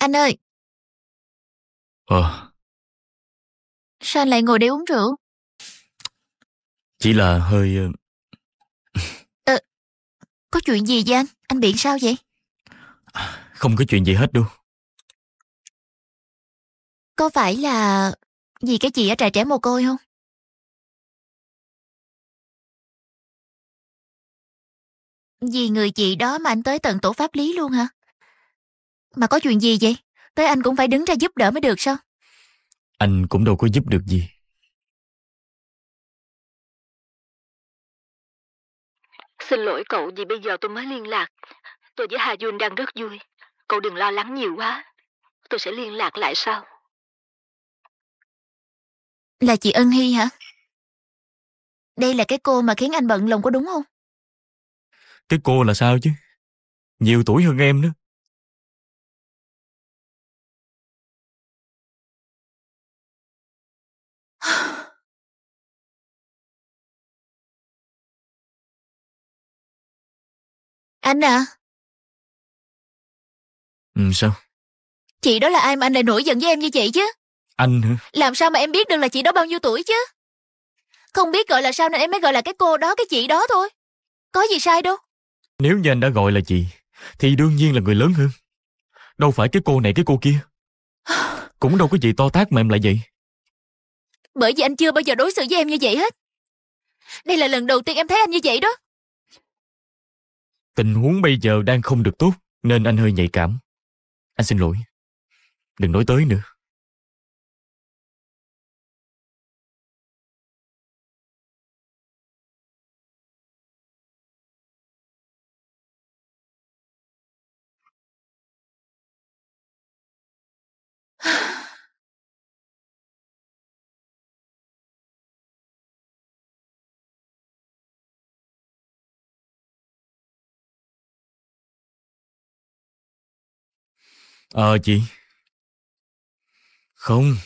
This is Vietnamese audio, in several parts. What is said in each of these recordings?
Anh ơi! Ờ. Sao anh lại ngồi đây uống rượu? Chỉ là hơi... Ờ, ờ, có chuyện gì vậy anh? Anh bị sao vậy? Không có chuyện gì hết đâu. Có phải là vì cái chị ở trại trẻ mồ côi không? Vì người chị đó mà anh tới tận tổ pháp lý luôn hả? Mà có chuyện gì vậy? Tới anh cũng phải đứng ra giúp đỡ mới được sao? Anh cũng đâu có giúp được gì. Xin lỗi cậu vì bây giờ tôi mới liên lạc. Tôi với Hà Duyên đang rất vui. Cậu đừng lo lắng nhiều quá. Tôi sẽ liên lạc lại sau. Là chị Ân Hy hả? Đây là cái cô mà khiến anh bận lòng có đúng không? Cái cô là sao chứ? Nhiều tuổi hơn em nữa, Anh à? Ừ, sao? Chị đó là ai mà anh lại nổi giận với em như vậy chứ? Anh hả? Làm sao mà em biết được là chị đó bao nhiêu tuổi chứ? Không biết gọi là sao nên em mới gọi là cái cô đó, cái chị đó thôi. Có gì sai đâu. Nếu như anh đã gọi là chị, thì đương nhiên là người lớn hơn. Đâu phải cái cô này cái cô kia. Cũng đâu có gì to tác mà em lại vậy. Bởi vì anh chưa bao giờ đối xử với em như vậy hết. Đây là lần đầu tiên em thấy anh như vậy đó. Tình huống bây giờ đang không được tốt, nên anh hơi nhạy cảm. Anh xin lỗi. Đừng nói tới nữa. Ờ chị Không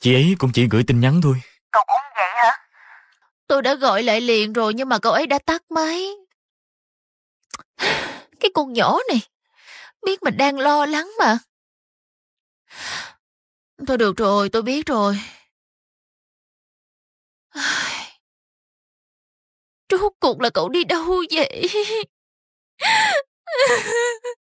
Chị ấy cũng chỉ gửi tin nhắn thôi Cậu cũng vậy hả Tôi đã gọi lại liền rồi nhưng mà cậu ấy đã tắt máy Cái con nhỏ này Biết mình đang lo lắng mà Thôi được rồi tôi biết rồi Rốt cuộc là cậu đi đâu vậy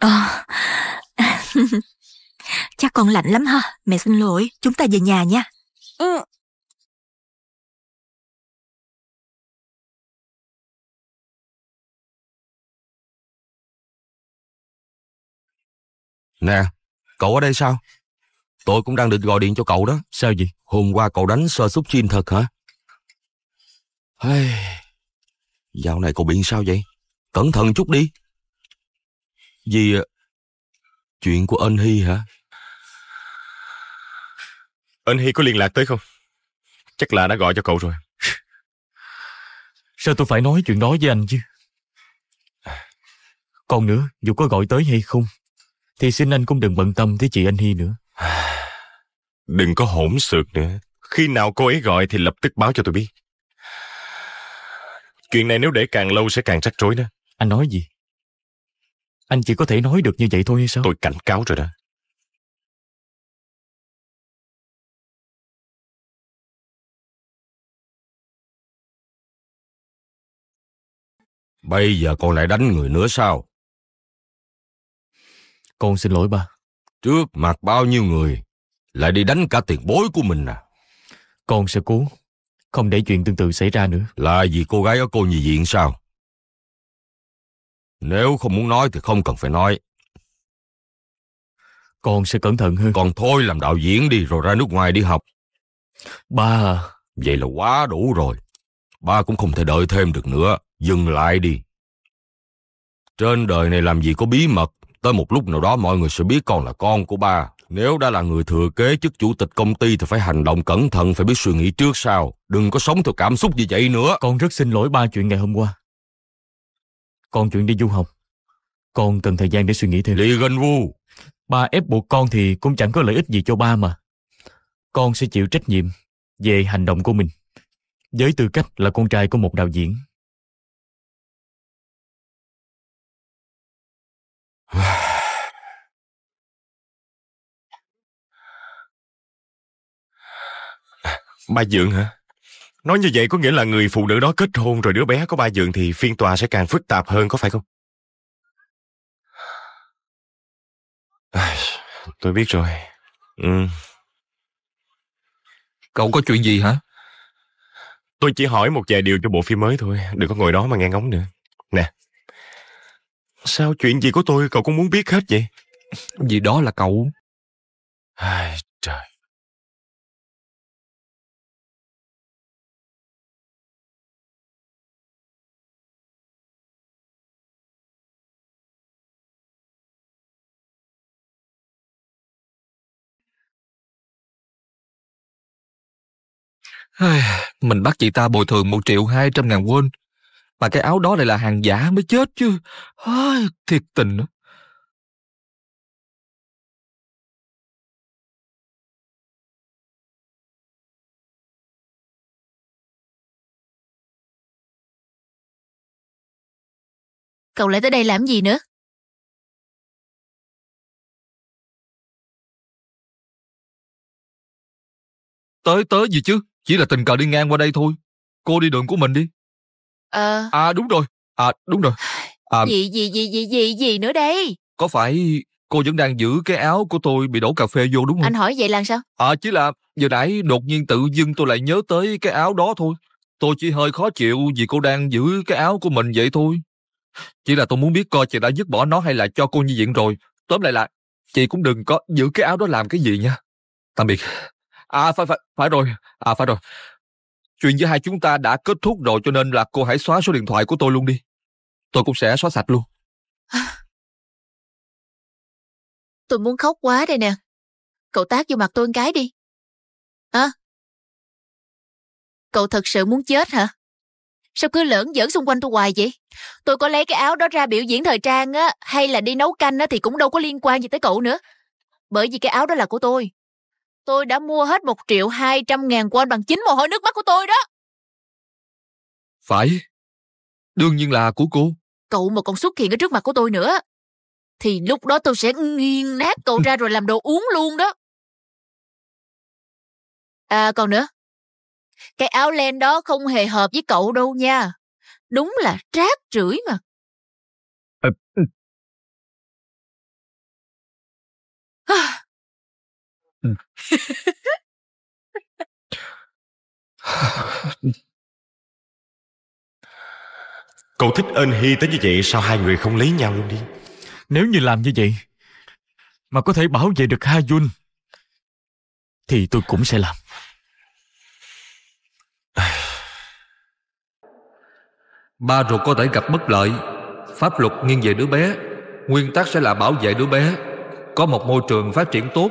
Ờ. Chắc còn lạnh lắm ha. Mẹ xin lỗi, chúng ta về nhà nha. Ừ. Nè, cậu ở đây sao? Tôi cũng đang định gọi điện cho cậu đó. Sao vậy? Hôm qua cậu đánh sơ xúc chim thật hả? Hey. Dạo này cậu bị sao vậy? Cẩn thận chút đi. Vì chuyện của anh Hy hả? Anh Hy có liên lạc tới không? Chắc là đã gọi cho cậu rồi. Sao tôi phải nói chuyện đó với anh chứ? Còn nữa, dù có gọi tới hay không, thì xin anh cũng đừng bận tâm tới chị anh Hy nữa. Đừng có hỗn xược nữa. Khi nào cô ấy gọi thì lập tức báo cho tôi biết. Chuyện này nếu để càng lâu sẽ càng rắc rối đó. Anh nói gì? Anh chỉ có thể nói được như vậy thôi hay sao? Tôi cảnh cáo rồi đó. Bây giờ con lại đánh người nữa sao? Con xin lỗi ba. Trước mặt bao nhiêu người, lại đi đánh cả tiền bối của mình à? Con sẽ cố, không để chuyện tương tự xảy ra nữa. Là vì cô gái ở cô nhi viện sao? Nếu không muốn nói thì không cần phải nói. Con sẽ cẩn thận hơn. con thôi làm đạo diễn đi rồi ra nước ngoài đi học. Ba à. Vậy là quá đủ rồi. Ba cũng không thể đợi thêm được nữa. Dừng lại đi. Trên đời này làm gì có bí mật. Tới một lúc nào đó mọi người sẽ biết con là con của ba. Nếu đã là người thừa kế chức chủ tịch công ty thì phải hành động cẩn thận, phải biết suy nghĩ trước sau. Đừng có sống theo cảm xúc như vậy nữa. Con rất xin lỗi ba chuyện ngày hôm qua. Còn chuyện đi du học, con cần thời gian để suy nghĩ thêm. Lý Gần vu Ba ép buộc con thì cũng chẳng có lợi ích gì cho ba mà. Con sẽ chịu trách nhiệm về hành động của mình. Với tư cách là con trai của một đạo diễn. Ba Dượng hả? Nói như vậy có nghĩa là người phụ nữ đó kết hôn rồi đứa bé có ba giường thì phiên tòa sẽ càng phức tạp hơn có phải không? tôi biết rồi. Ừ. Cậu có chuyện gì hả? Tôi chỉ hỏi một vài điều cho bộ phim mới thôi. Đừng có ngồi đó mà nghe ngóng nữa. Nè. Sao chuyện gì của tôi cậu cũng muốn biết hết vậy? Vì đó là cậu. Mình bắt chị ta bồi thường một triệu hai trăm ngàn won. Mà cái áo đó lại là hàng giả mới chết chứ. Ai, thiệt tình đó. Cậu lại tới đây làm gì nữa? Tới tới gì chứ? Chỉ là tình cờ đi ngang qua đây thôi. Cô đi đường của mình đi. Ờ. À... à đúng rồi. À đúng rồi. À, gì gì gì gì gì gì nữa đây? Có phải cô vẫn đang giữ cái áo của tôi bị đổ cà phê vô đúng không? Anh hỏi vậy là sao? À chỉ là vừa nãy đột nhiên tự dưng tôi lại nhớ tới cái áo đó thôi. Tôi chỉ hơi khó chịu vì cô đang giữ cái áo của mình vậy thôi. Chỉ là tôi muốn biết coi chị đã dứt bỏ nó hay là cho cô như viện rồi. Tóm lại là chị cũng đừng có giữ cái áo đó làm cái gì nha. Tạm biệt. À phải phải phải rồi, à phải rồi. Chuyện giữa hai chúng ta đã kết thúc rồi cho nên là cô hãy xóa số điện thoại của tôi luôn đi. Tôi cũng sẽ xóa sạch luôn. À. Tôi muốn khóc quá đây nè. Cậu tác vô mặt tôi một cái đi. Hả? cậu thật sự muốn chết hả? Sao cứ lỡn giỡn xung quanh tôi hoài vậy? Tôi có lấy cái áo đó ra biểu diễn thời trang á, hay là đi nấu canh á thì cũng đâu có liên quan gì tới cậu nữa. Bởi vì cái áo đó là của tôi. Tôi đã mua hết một triệu hai trăm ngàn won bằng chính mồ hôi nước mắt của tôi đó. Phải. Đương nhiên là của cô. Cậu mà còn xuất hiện ở trước mặt của tôi nữa. Thì lúc đó tôi sẽ nghiền nát cậu ra rồi làm đồ uống luôn đó. À còn nữa. Cái áo len đó không hề hợp với cậu đâu nha. Đúng là trát rưởi mà. Ờ, ừ. Ừ. Cậu thích ơn Hy tới như vậy Sao hai người không lấy nhau luôn đi Nếu như làm như vậy Mà có thể bảo vệ được Ha Jun Thì tôi cũng sẽ làm Ba ruột có thể gặp bất lợi Pháp luật nghiêng về đứa bé Nguyên tắc sẽ là bảo vệ đứa bé Có một môi trường phát triển tốt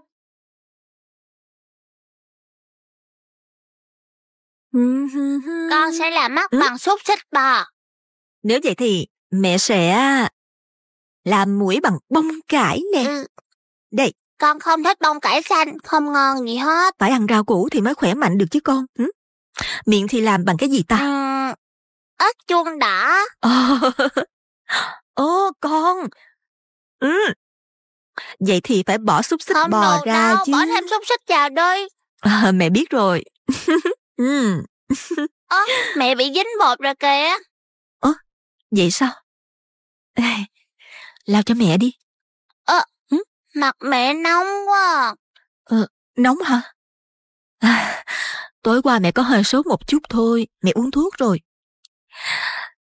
Con sẽ làm mắt ừ. bằng xúc xích bò. Nếu vậy thì mẹ sẽ à, làm mũi bằng bông cải nè. Ừ. Đây. Con không thích bông cải xanh, không ngon gì hết. Phải ăn rau củ thì mới khỏe mạnh được chứ con. Ừ? Miệng thì làm bằng cái gì ta? Ừ, ớt chuông đỏ. Ồ, ờ. Ồ con. Ừ. Vậy thì phải bỏ xúc xích không bò ra đâu, chứ. Bỏ thêm xúc xích vào đi. À, mẹ biết rồi. Ừ. à, mẹ bị dính bột rồi kìa. Ơ, à, vậy sao? Ê, cho mẹ đi. Ơ, à, mặt mẹ nóng quá. Ờ, nóng hả? À, tối qua mẹ có hơi sốt một chút thôi, mẹ uống thuốc rồi.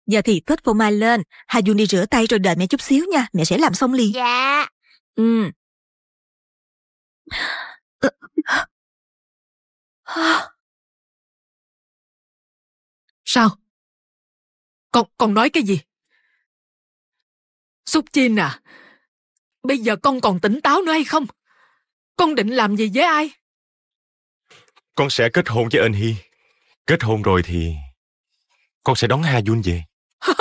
Giờ thì kết phô mai lên, Hà Dung đi rửa tay rồi đợi mẹ chút xíu nha, mẹ sẽ làm xong liền. Dạ. Ừ. À, Sao? Con, con nói cái gì? Xúc Chin à, bây giờ con còn tỉnh táo nữa hay không? Con định làm gì với ai? Con sẽ kết hôn với anh Hy. Kết hôn rồi thì con sẽ đón Hà Jun về.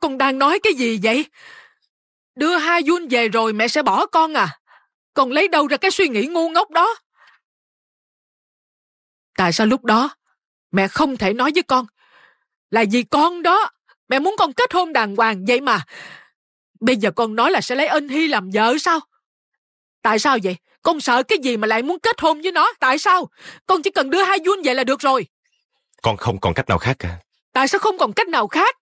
con đang nói cái gì vậy? Đưa Ha Jun về rồi mẹ sẽ bỏ con à? Con lấy đâu ra cái suy nghĩ ngu ngốc đó? Tại sao lúc đó mẹ không thể nói với con là vì con đó mẹ muốn con kết hôn đàng hoàng vậy mà bây giờ con nói là sẽ lấy ân hy làm vợ sao tại sao vậy con sợ cái gì mà lại muốn kết hôn với nó tại sao con chỉ cần đưa hai vun vậy là được rồi con không còn cách nào khác cả tại sao không còn cách nào khác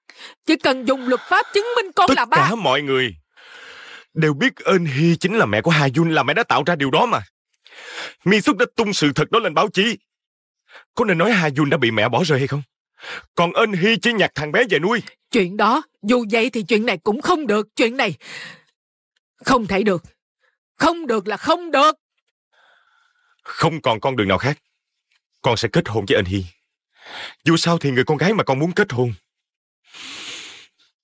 chỉ cần dùng luật pháp chứng minh con tất là ba cả mọi người đều biết Ân hy chính là mẹ của Hai vun là mẹ đã tạo ra điều đó mà mi xúc đã tung sự thật đó lên báo chí có nên nói Hà Jun đã bị mẹ bỏ rơi hay không? Còn Ân Hy chỉ nhặt thằng bé về nuôi. Chuyện đó, dù vậy thì chuyện này cũng không được. Chuyện này không thể được. Không được là không được. Không còn con đường nào khác. Con sẽ kết hôn với Ân Hy. Dù sao thì người con gái mà con muốn kết hôn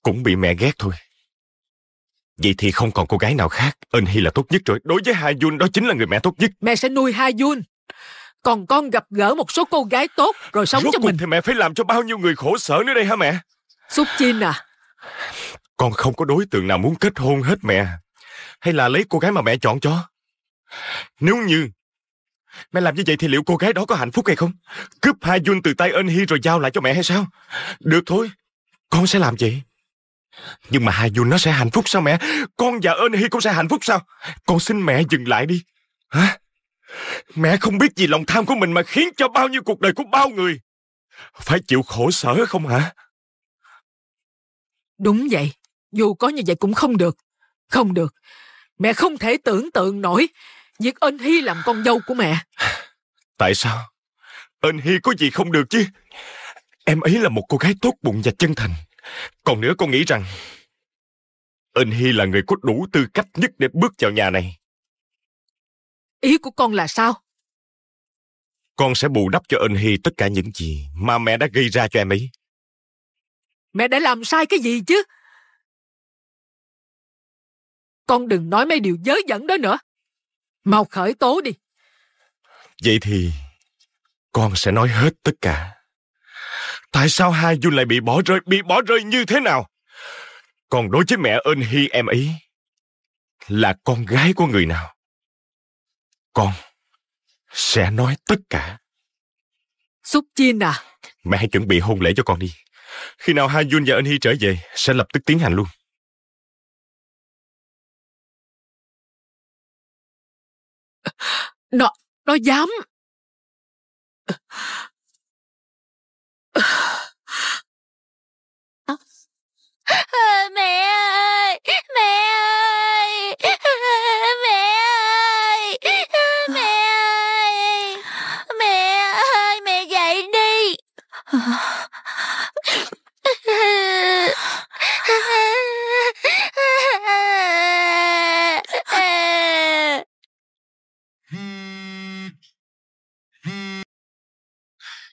cũng bị mẹ ghét thôi. Vậy thì không còn cô gái nào khác, Ân Hy là tốt nhất rồi. Đối với Hà Jun đó chính là người mẹ tốt nhất. Mẹ sẽ nuôi Hà Jun còn con gặp gỡ một số cô gái tốt rồi sống Rốt cho mình thì mẹ phải làm cho bao nhiêu người khổ sở nữa đây hả mẹ xúc chin à con không có đối tượng nào muốn kết hôn hết mẹ hay là lấy cô gái mà mẹ chọn cho nếu như mẹ làm như vậy thì liệu cô gái đó có hạnh phúc hay không cướp hai Jun từ tay ân hi rồi giao lại cho mẹ hay sao được thôi con sẽ làm vậy nhưng mà hai Jun nó sẽ hạnh phúc sao mẹ con và ơn hi cũng sẽ hạnh phúc sao con xin mẹ dừng lại đi hả Mẹ không biết vì lòng tham của mình mà khiến cho bao nhiêu cuộc đời của bao người phải chịu khổ sở không hả? Đúng vậy, dù có như vậy cũng không được. Không được, mẹ không thể tưởng tượng nổi việc ân hy làm con dâu của mẹ. Tại sao? Ân hy có gì không được chứ? Em ấy là một cô gái tốt bụng và chân thành. Còn nữa con nghĩ rằng ân hy là người có đủ tư cách nhất để bước vào nhà này. Ý của con là sao? Con sẽ bù đắp cho ân Hy tất cả những gì mà mẹ đã gây ra cho em ấy. Mẹ đã làm sai cái gì chứ? Con đừng nói mấy điều dớ dẫn đó nữa. Mau khởi tố đi. Vậy thì con sẽ nói hết tất cả. Tại sao hai Du lại bị bỏ rơi, bị bỏ rơi như thế nào? Còn đối với mẹ ơn hy em ấy, là con gái của người nào? Con sẽ nói tất cả. Xúc Chin à? Mẹ hãy chuẩn bị hôn lễ cho con đi. Khi nào hai Jun và anh Hee trở về, sẽ lập tức tiến hành luôn. Nó, nó dám. Mẹ ơi, mẹ ơi, mẹ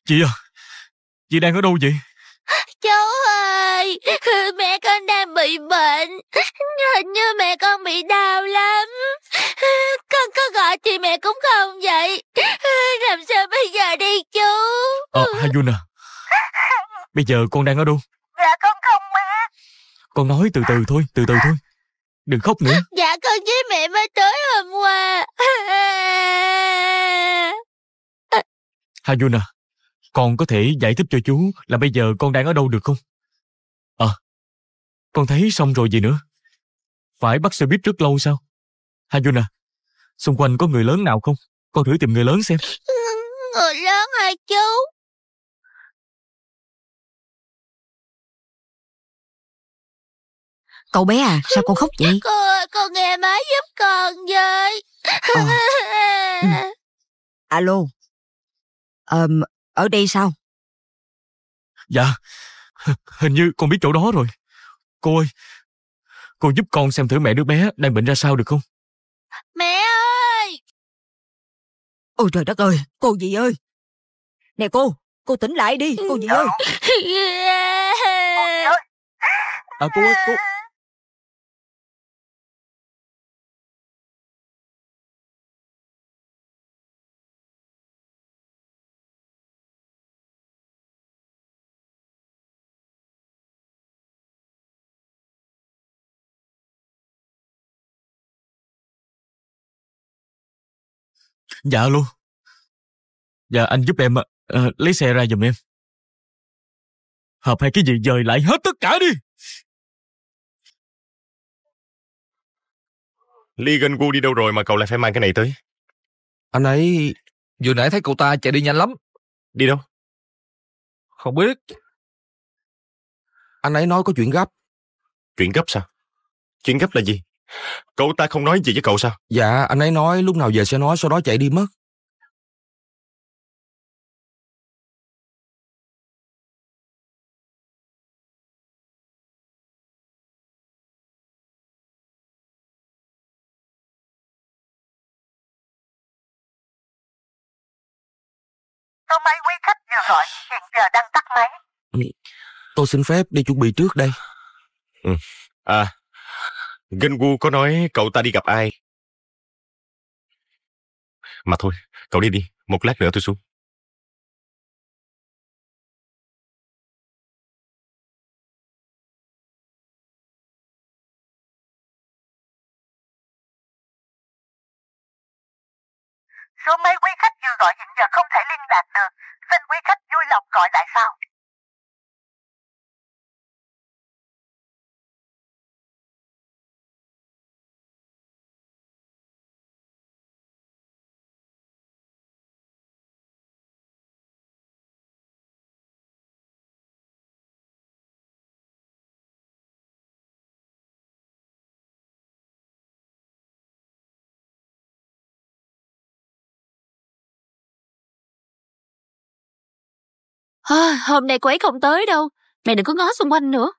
Chị à, chị đang ở đâu vậy? Cháu ơi, mẹ con đang bị bệnh. Hình như mẹ con bị đau lắm. Con có gọi thì mẹ cũng không vậy. Làm sao bây giờ đi chú? Ờ, à, Hayuna. Bây giờ con đang ở đâu? Dạ con không mẹ. Con nói từ từ thôi, từ từ thôi. Đừng khóc nữa. Dạ con với mẹ mới tới hôm qua. Hayuna. À, con có thể giải thích cho chú là bây giờ con đang ở đâu được không? À, con thấy xong rồi gì nữa? Phải bắt xe buýt rất lâu sao? Hajuna, xung quanh có người lớn nào không? Con thử tìm người lớn xem. Người lớn hả chú? Cậu bé à, sao con khóc vậy? Cô ơi, con nghe má giúp con với. À. Ừ. Alo. Um, ở đây sao? Dạ, hình như con biết chỗ đó rồi. Cô ơi, cô giúp con xem thử mẹ đứa bé đang bệnh ra sao được không? Mẹ ơi! Ôi trời đất ơi, cô gì ơi! Nè cô, cô tỉnh lại đi, cô gì ừ. ơi! À cô ơi, cô, Dạ luôn. Dạ anh giúp em à, lấy xe ra giùm em. Hợp hai cái gì dời lại hết tất cả đi. Lee Gun Woo đi đâu rồi mà cậu lại phải mang cái này tới? Anh ấy vừa nãy thấy cậu ta chạy đi nhanh lắm. Đi đâu? Không biết. Anh ấy nói có chuyện gấp. Chuyện gấp sao? Chuyện gấp là gì? Cậu ta không nói gì với cậu sao? Dạ, anh ấy nói lúc nào về sẽ nói, sau đó chạy đi mất. Số máy quý khách vừa gọi, hiện giờ đang tắt máy. Ừ, tôi xin phép đi chuẩn bị trước đây. Ừ. À, gu có nói cậu ta đi gặp ai? Mà thôi, cậu đi đi. Một lát nữa tôi xuống. Số máy quý khách vừa gọi hiện giờ không thể liên lạc được. Xin quý khách vui lòng gọi lại sau. à, hôm nay cô ấy không tới đâu mẹ đừng có ngó xung quanh nữa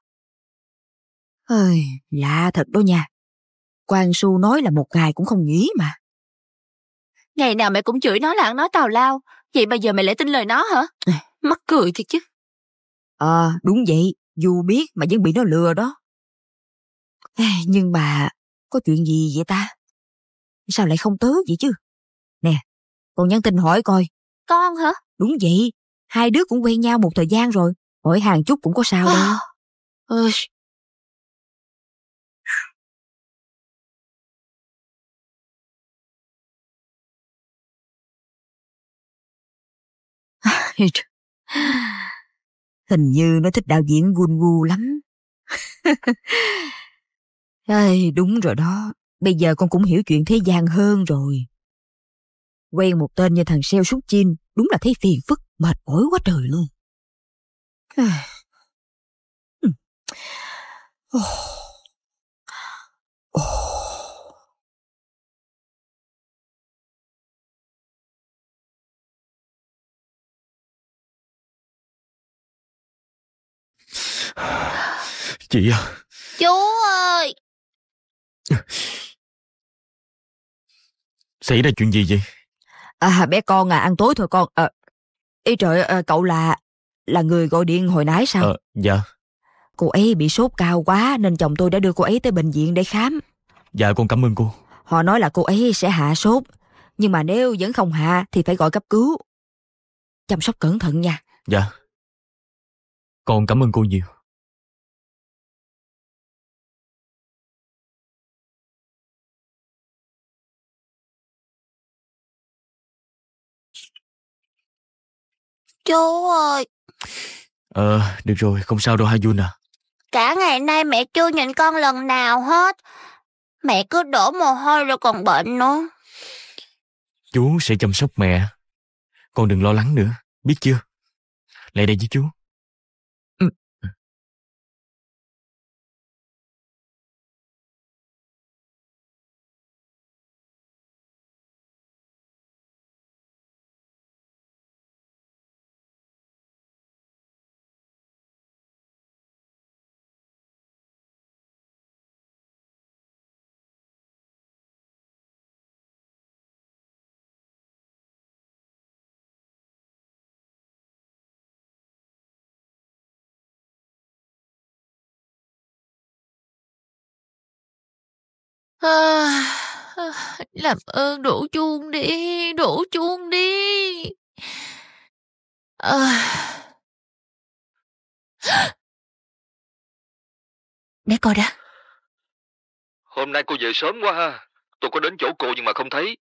ơi lạ thật đó nha quang su nói là một ngày cũng không nghĩ mà ngày nào mẹ cũng chửi nó là ăn nói tào lao vậy bây giờ mẹ lại tin lời nó hả mắc cười thiệt chứ ờ à, đúng vậy dù biết mà vẫn bị nó lừa đó nhưng mà có chuyện gì vậy ta sao lại không tới vậy chứ nè con nhắn tin hỏi coi con hả đúng vậy Hai đứa cũng quen nhau một thời gian rồi, mỗi hàng chút cũng có sao đâu. Ờ. Hình như nó thích đạo diễn Gun gu lắm. Ê, đúng rồi đó, bây giờ con cũng hiểu chuyện thế gian hơn rồi. Quen một tên như thằng Seo Súc Chin, đúng là thấy phiền phức. Mệt mỏi quá trời luôn. Chị à Chú ơi Xảy ra chuyện gì vậy À bé con à ăn tối thôi con à, Ý trời, ờ, cậu là... là người gọi điện hồi nãy sao? Ờ, dạ. Cô ấy bị sốt cao quá nên chồng tôi đã đưa cô ấy tới bệnh viện để khám. Dạ, con cảm ơn cô. Họ nói là cô ấy sẽ hạ sốt, nhưng mà nếu vẫn không hạ thì phải gọi cấp cứu. Chăm sóc cẩn thận nha. Dạ. Con cảm ơn cô nhiều. chú ơi Ờ được rồi không sao đâu hai Hayun à Cả ngày nay mẹ chưa nhìn con lần nào hết Mẹ cứ đổ mồ hôi rồi còn bệnh nữa Chú sẽ chăm sóc mẹ Con đừng lo lắng nữa Biết chưa Lại đây với chú À, à, làm ơn đổ chuông đi, đổ chuông đi. À. Để coi đã. Hôm nay cô về sớm quá ha. Tôi có đến chỗ cô nhưng mà không thấy.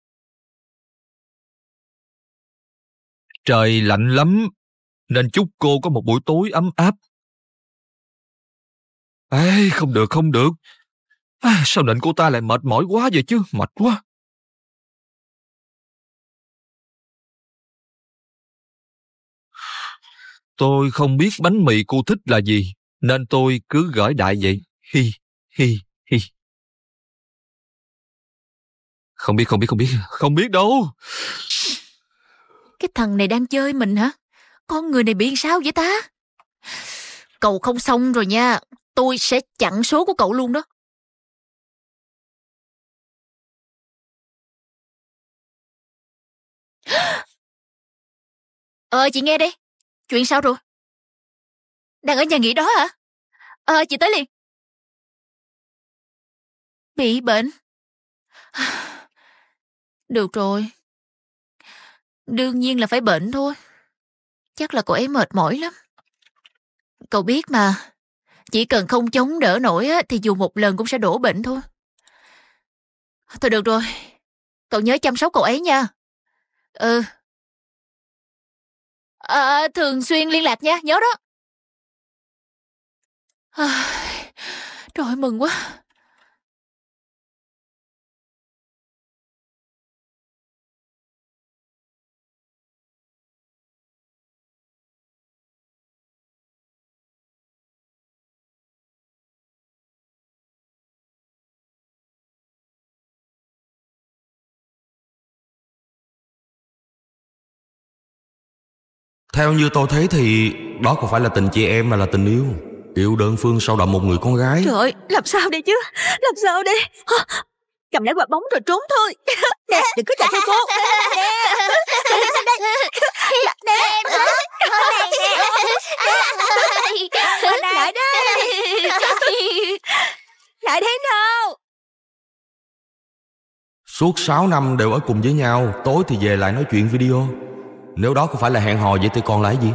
Trời lạnh lắm, nên chúc cô có một buổi tối ấm áp. Ê, không được, không được. À, sao định cô ta lại mệt mỏi quá vậy chứ? Mệt quá. Tôi không biết bánh mì cô thích là gì, nên tôi cứ gửi đại vậy. Hi, hi, hi. Không biết, không biết, không biết, không biết đâu. Cái thằng này đang chơi mình hả? Con người này bị sao vậy ta? Cậu không xong rồi nha, tôi sẽ chặn số của cậu luôn đó. Ờ, chị nghe đi. Chuyện sao rồi? Đang ở nhà nghỉ đó hả? Ờ, chị tới liền. Bị bệnh. Được rồi. Đương nhiên là phải bệnh thôi. Chắc là cô ấy mệt mỏi lắm. Cậu biết mà, chỉ cần không chống đỡ nổi thì dù một lần cũng sẽ đổ bệnh thôi. Thôi được rồi, cậu nhớ chăm sóc cậu ấy nha. Ừ, À, thường xuyên liên lạc nha, nhớ đó. À, trời ơi, mừng quá. Theo như tôi thấy thì Đó không phải là tình chị em mà là tình yêu Yêu đơn phương sau đậm một người con gái Trời ơi, làm sao đây chứ Làm sao đây Cầm lấy quả bóng rồi trốn thôi Nè, đừng có chạy theo cô nè, lại đây Lại thế nào Suốt 6 năm đều ở cùng với nhau Tối thì về lại nói chuyện video nếu đó không phải là hẹn hò vậy thì còn là cái gì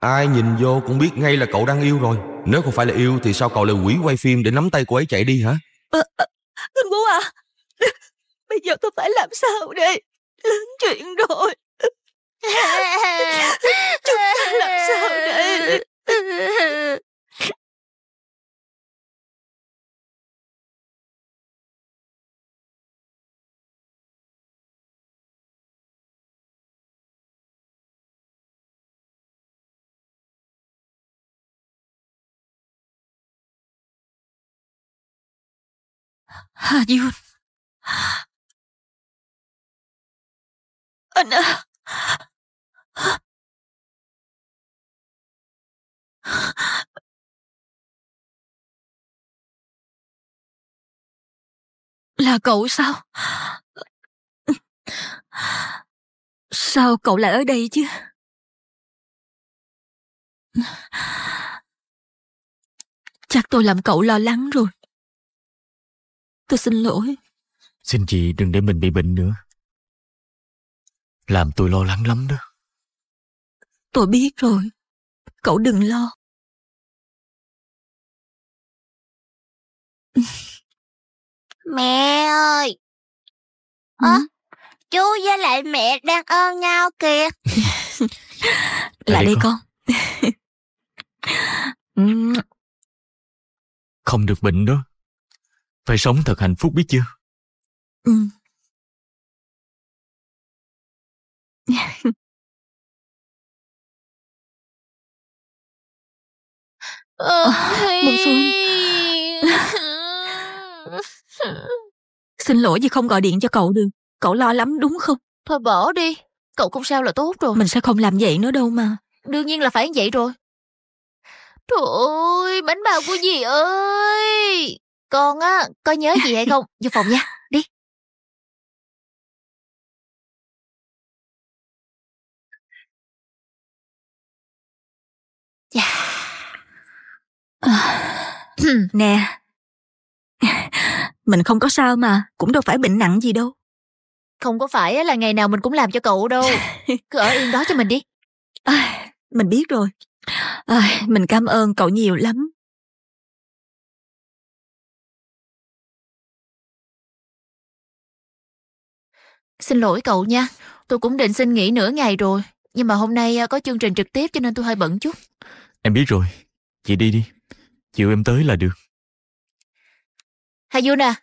Ai nhìn vô cũng biết ngay là cậu đang yêu rồi Nếu không phải là yêu thì sao cậu lại quỷ quay phim để nắm tay cô ấy chạy đi hả à, à, à Bây giờ tôi phải làm sao đây Lớn chuyện rồi Hà Dương Anh à Là cậu sao? Sao cậu lại ở đây chứ? Chắc tôi làm cậu lo lắng rồi. Tôi xin lỗi. Xin chị đừng để mình bị bệnh nữa. Làm tôi lo lắng lắm đó. Tôi biết rồi. Cậu đừng lo. Mẹ ơi! Ơ, ừ? chú với lại mẹ đang ơn nhau kìa. lại đây con. con. Ừ. Không được bệnh đó. Phải sống thật hạnh phúc biết chưa? Ừ. à, một Xuân Xin lỗi vì không gọi điện cho cậu được Cậu lo lắm đúng không Thôi bỏ đi Cậu không sao là tốt rồi Mình sẽ không làm vậy nữa đâu mà Đương nhiên là phải vậy rồi Trời ơi Bánh bao của dì ơi con á, có nhớ gì hay không? Vô phòng nha, đi. nè, mình không có sao mà, cũng đâu phải bệnh nặng gì đâu. Không có phải là ngày nào mình cũng làm cho cậu đâu. Cứ ở yên đó cho mình đi. À, mình biết rồi. À, mình cảm ơn cậu nhiều lắm. Xin lỗi cậu nha, tôi cũng định xin nghỉ nửa ngày rồi, nhưng mà hôm nay à, có chương trình trực tiếp cho nên tôi hơi bận chút. Em biết rồi, chị đi đi, chiều em tới là được. Hayuna,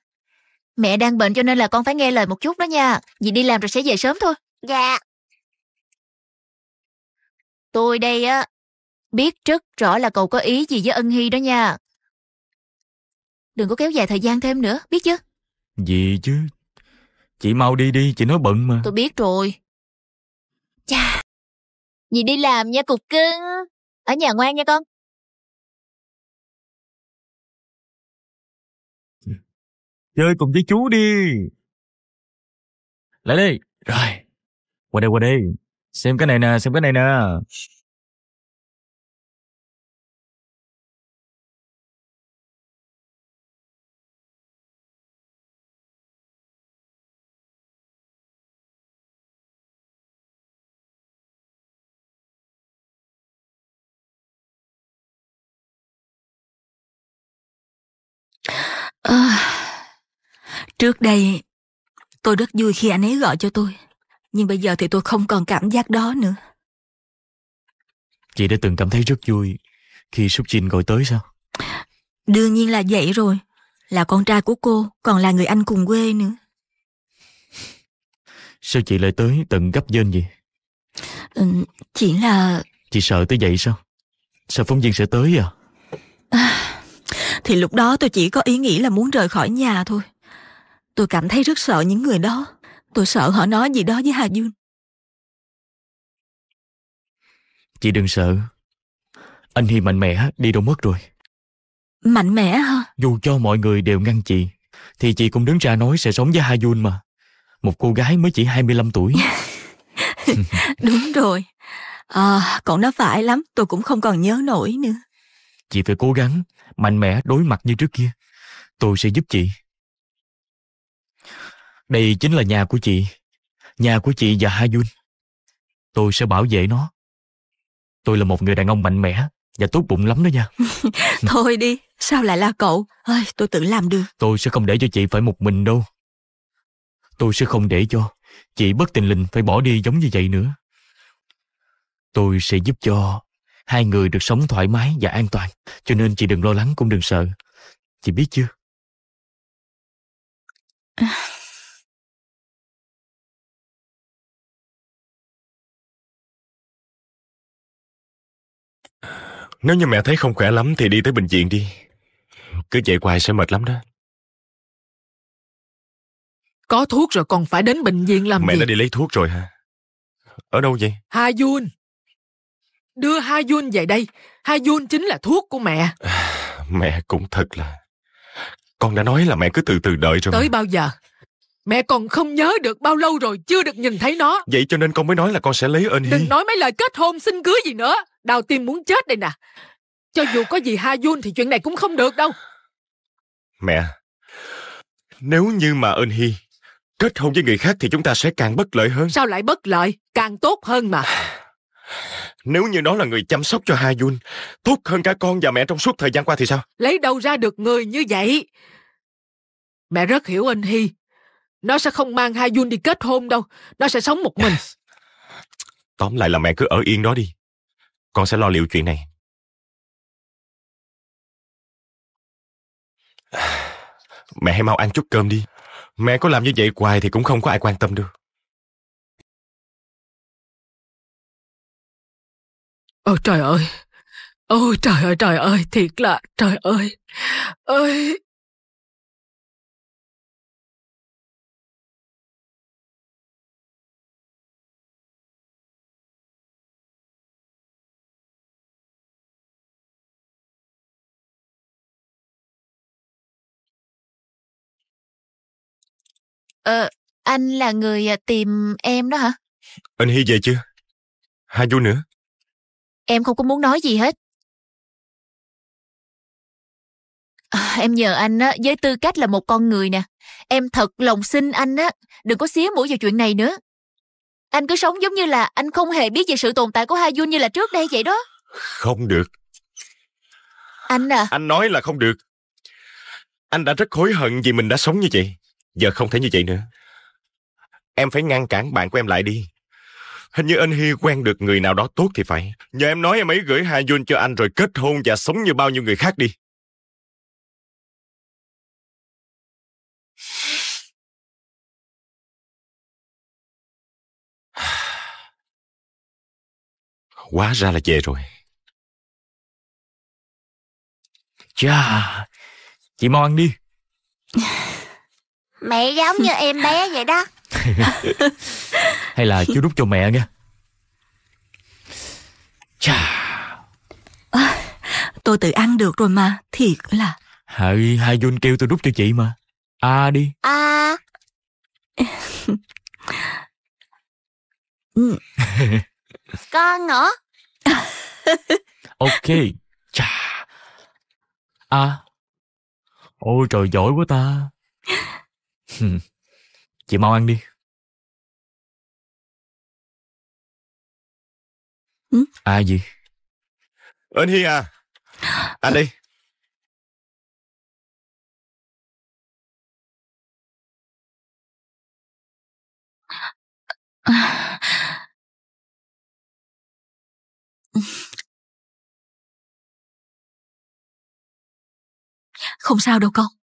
mẹ đang bệnh cho nên là con phải nghe lời một chút đó nha, dì đi làm rồi sẽ về sớm thôi. Dạ. Tôi đây á, biết rất rõ là cậu có ý gì với Ân Hy đó nha. Đừng có kéo dài thời gian thêm nữa, biết chứ? Gì chứ, Chị mau đi đi, chị nói bận mà. Tôi biết rồi. Chà, dì đi làm nha cục cưng. Ở nhà ngoan nha con. Ừ. Chơi cùng với chú đi. Lại đi. Rồi. Qua đây, qua đây. Xem cái này nè, xem cái này nè. Trước đây, tôi rất vui khi anh ấy gọi cho tôi. Nhưng bây giờ thì tôi không còn cảm giác đó nữa. Chị đã từng cảm thấy rất vui khi Súc Chinh gọi tới sao? Đương nhiên là vậy rồi. Là con trai của cô, còn là người anh cùng quê nữa. Sao chị lại tới tận gấp dên vậy? Ừ, chỉ là... Chị sợ tới vậy sao? Sao phóng viên sẽ tới à? à? Thì lúc đó tôi chỉ có ý nghĩ là muốn rời khỏi nhà thôi. Tôi cảm thấy rất sợ những người đó. Tôi sợ họ nói gì đó với Hà Dương. Chị đừng sợ. Anh Hi mạnh mẽ đi đâu mất rồi. Mạnh mẽ hả? Dù cho mọi người đều ngăn chị, thì chị cũng đứng ra nói sẽ sống với Hà Dương mà. Một cô gái mới chỉ 25 tuổi. Đúng rồi. À, cậu nói phải lắm, tôi cũng không còn nhớ nổi nữa. Chị phải cố gắng, mạnh mẽ đối mặt như trước kia. Tôi sẽ giúp chị. Đây chính là nhà của chị. Nhà của chị và Hayun. Tôi sẽ bảo vệ nó. Tôi là một người đàn ông mạnh mẽ và tốt bụng lắm đó nha. Thôi đi, sao lại là cậu? Ôi, tôi tự làm được. Tôi sẽ không để cho chị phải một mình đâu. Tôi sẽ không để cho chị bất tình lình phải bỏ đi giống như vậy nữa. Tôi sẽ giúp cho hai người được sống thoải mái và an toàn. Cho nên chị đừng lo lắng cũng đừng sợ. Chị biết chưa? Nếu như mẹ thấy không khỏe lắm thì đi tới bệnh viện đi. Cứ chạy hoài sẽ mệt lắm đó. Có thuốc rồi còn phải đến bệnh viện làm mẹ gì? Mẹ đã đi lấy thuốc rồi hả? Ở đâu vậy? Hà Jun. Đưa Hà Jun về đây. Hà Jun chính là thuốc của mẹ. À, mẹ cũng thật là... Con đã nói là mẹ cứ từ từ đợi rồi. Tới bao giờ? Mẹ còn không nhớ được bao lâu rồi chưa được nhìn thấy nó. Vậy cho nên con mới nói là con sẽ lấy ơn Đừng nói mấy lời kết hôn xin cưới gì nữa đau tim muốn chết đây nè cho dù có gì ha Jun thì chuyện này cũng không được đâu mẹ nếu như mà ơn hi kết hôn với người khác thì chúng ta sẽ càng bất lợi hơn sao lại bất lợi càng tốt hơn mà nếu như nó là người chăm sóc cho Ha Jun Tốt hơn cả con và mẹ trong suốt thời gian qua thì sao Lấy đâu ra được người như vậy Mẹ rất hiểu anh Hy Nó sẽ không mang Ha Jun đi kết hôn đâu Nó sẽ sống một mình Tóm lại là mẹ cứ ở yên đó đi con sẽ lo liệu chuyện này. Mẹ hãy mau ăn chút cơm đi. Mẹ có làm như vậy hoài thì cũng không có ai quan tâm được Ôi trời ơi! Ôi trời ơi trời ơi! Thiệt là trời ơi! Ơi! Ờ, anh là người ờ, tìm em đó hả? Anh Hy về chưa? Hai vô nữa. Em không có muốn nói gì hết. À, em nhờ anh á, với tư cách là một con người nè. Em thật lòng xin anh á, đừng có xía mũi vào chuyện này nữa. Anh cứ sống giống như là anh không hề biết về sự tồn tại của Hai Jun như là trước đây vậy đó. Không được. Anh à. Anh nói là không được. Anh đã rất hối hận vì mình đã sống như vậy. Giờ không thể như vậy nữa. Em phải ngăn cản bạn của em lại đi. Hình như anh Hy quen được người nào đó tốt thì phải. Nhờ em nói em ấy gửi hai Jun cho anh rồi kết hôn và sống như bao nhiêu người khác đi. Quá ra là về rồi. Chà, chị mau ăn đi. Mẹ giống như em bé vậy đó Hay là chú đút cho mẹ nghe Chà à, Tôi tự ăn được rồi mà Thiệt là Hai, hai Jun kêu tôi đút cho chị mà À đi À Con nữa Ok Chà À Ôi trời giỏi quá ta chị mau ăn đi ừ? à gì anh hi à ăn đi Không sao đâu con